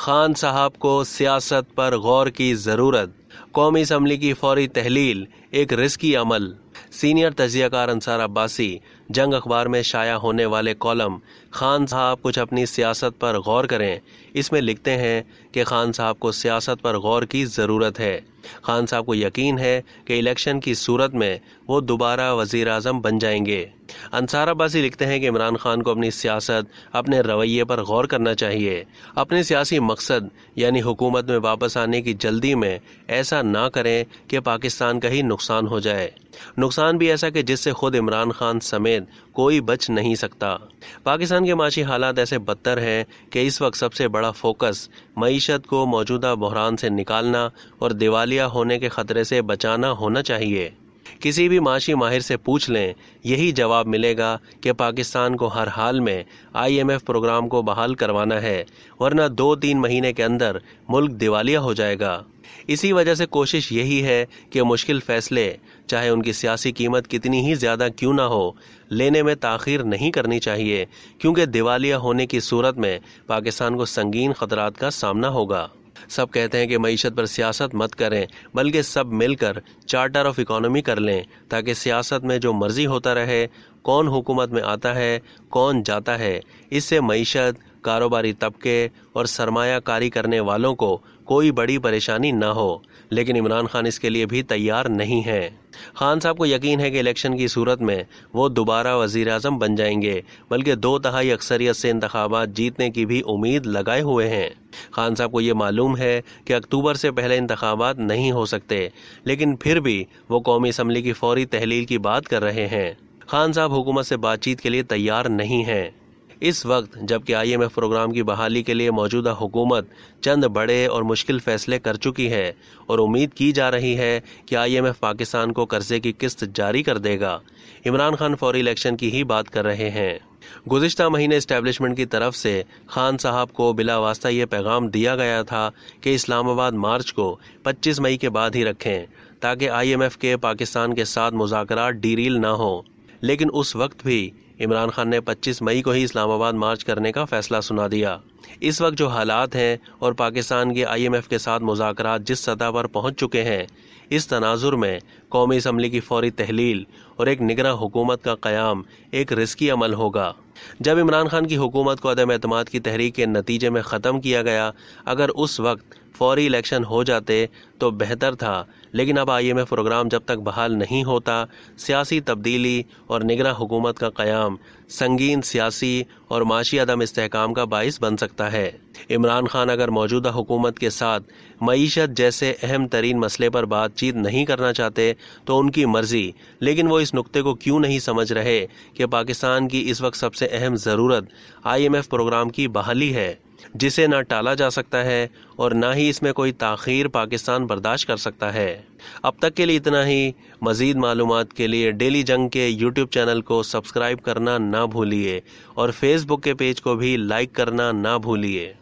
खान साहब को सियासत पर गौर की ज़रूरत कौमी इसम्बली की फौरी तहलील एक रिस्की अमल सीनियर कार अंसार अब्बासी जंग अखबार में शाया होने वाले कॉलम खान साहब कुछ अपनी सियासत पर गौर करें इसमें लिखते हैं कि खान साहब को सियासत पर गौर की ज़रूरत है खान साहब को यकीन है कि इलेक्शन की सूरत में वो दोबारा वजीर अजम बन जाएंगे अंसार अब्बासी लिखते हैं कि इमरान खान को अपनी सियासत अपने रवैये पर गौर करना चाहिए अपने सियासी मकसद यानी हुकूमत में वापस आने की जल्दी में ऐसा ना करें कि पाकिस्तान का ही नुकसान हो जाए नुकसान भी ऐसा कि जिससे खुद इमरान खान समेत कोई बच नहीं सकता पाकिस्तान के माशी हालात ऐसे बदतर हैं कि इस वक्त सबसे बड़ा फोकस मीशत को मौजूदा बहरान से निकालना और दिवालिया होने के ख़तरे से बचाना होना चाहिए किसी भी माशी माहिर से पूछ लें यही जवाब मिलेगा कि पाकिस्तान को हर हाल में आईएमएफ प्रोग्राम को बहाल करवाना है वरना दो तीन महीने के अंदर मुल्क दिवालिया हो जाएगा इसी वजह से कोशिश यही है कि मुश्किल फैसले चाहे उनकी सियासी कीमत कितनी ही ज़्यादा क्यों ना हो लेने में ताखिर नहीं करनी चाहिए क्योंकि दिवालिया होने की सूरत में पाकिस्तान को संगीन खतरात का सामना होगा सब कहते हैं कि मीशत पर सियासत मत करें बल्कि सब मिलकर चार्टर ऑफ इकोनॉमी कर लें ताकि सियासत में जो मर्ज़ी होता रहे कौन हुकूमत में आता है कौन जाता है इससे मीशत कारोबारी तबके और सरमायाकारी करने वालों को कोई बड़ी परेशानी न हो लेकिन इमरान खान इसके लिए भी तैयार नहीं है खान साहब को यकीन है कि इलेक्शन की सूरत में वो दोबारा वज़ी अजम बन जाएंगे बल्कि दो तहाई अक्सरियत से इंतबात जीतने की भी उम्मीद लगाए हुए हैं खान साहब को ये मालूम है कि अक्टूबर से पहले इंतबात नहीं हो सकते लेकिन फिर भी वो कौमी असम्बली की फौरी तहलील की बात कर रहे हैं खान साहब हुकूमत से बातचीत के लिए तैयार नहीं हैं इस वक्त जबकि आई एम एफ प्रोग्राम की बहाली के लिए मौजूदा हुकूमत चंद बड़े और मुश्किल फैसले कर चुकी है और उम्मीद की जा रही है कि आई एम एफ पाकिस्तान को कर्जे की किस्त जारी कर देगा इमरान खान फौरी इलेक्शन की ही बात कर रहे हैं गुजशत महीने इस्टेब्लिशमेंट की तरफ से खान साहब को बिला वास्ता ये पैगाम दिया गया था कि इस्लामाबाद मार्च को 25 मई के बाद ही रखें ताकि आईएमएफ के पाकिस्तान के साथ मुजाकर डीरील ना हो लेकिन उस वक्त भी इमरान खान ने 25 मई को ही इस्लामाबाद मार्च करने का फैसला सुना दिया इस वक्त जो हालात हैं और पाकिस्तान के आईएमएफ के साथ मुजाकर जिस सतह पर पहुँच चुके हैं इस तनाजुर में कौमी इसम्बली की फौरी तहलील और एक निगरा हुकूमत का क़्याम एक रिस्की अमल होगा जब इमरान खान की हुकूमत को अदम अतमाद की तहरीक के नतीजे में ख़त्म किया गया अगर उस वक्त फौरी इलेक्शन हो जाते तो बेहतर था लेकिन अब आई एम एफ प्रोग्राम जब तक बहाल नहीं होता सियासी तब्दीली और निगरा हुकूमत का क़्याम संगीन सियासी और माशी अदम इसकाम का बायस बन सकता सकता है इमरान खान अगर मौजूदा हुकूमत के साथ मीशत जैसे अहम तरीन मसले पर बातचीत नहीं करना चाहते तो उनकी मर्ज़ी लेकिन वो इस नुक्ते को क्यों नहीं समझ रहे कि पाकिस्तान की इस वक्त सबसे अहम ज़रूरत आईएमएफ प्रोग्राम की बहाली है जिसे ना टाला जा सकता है और ना ही इसमें कोई ताखीर पाकिस्तान बर्दाश्त कर सकता है अब तक के लिए इतना ही मज़ीद मालूम के लिए डेली जंग के यूट्यूब चैनल को सब्सक्राइब करना ना भूलिए और फेसबुक के पेज को भी लाइक करना ना भूलिए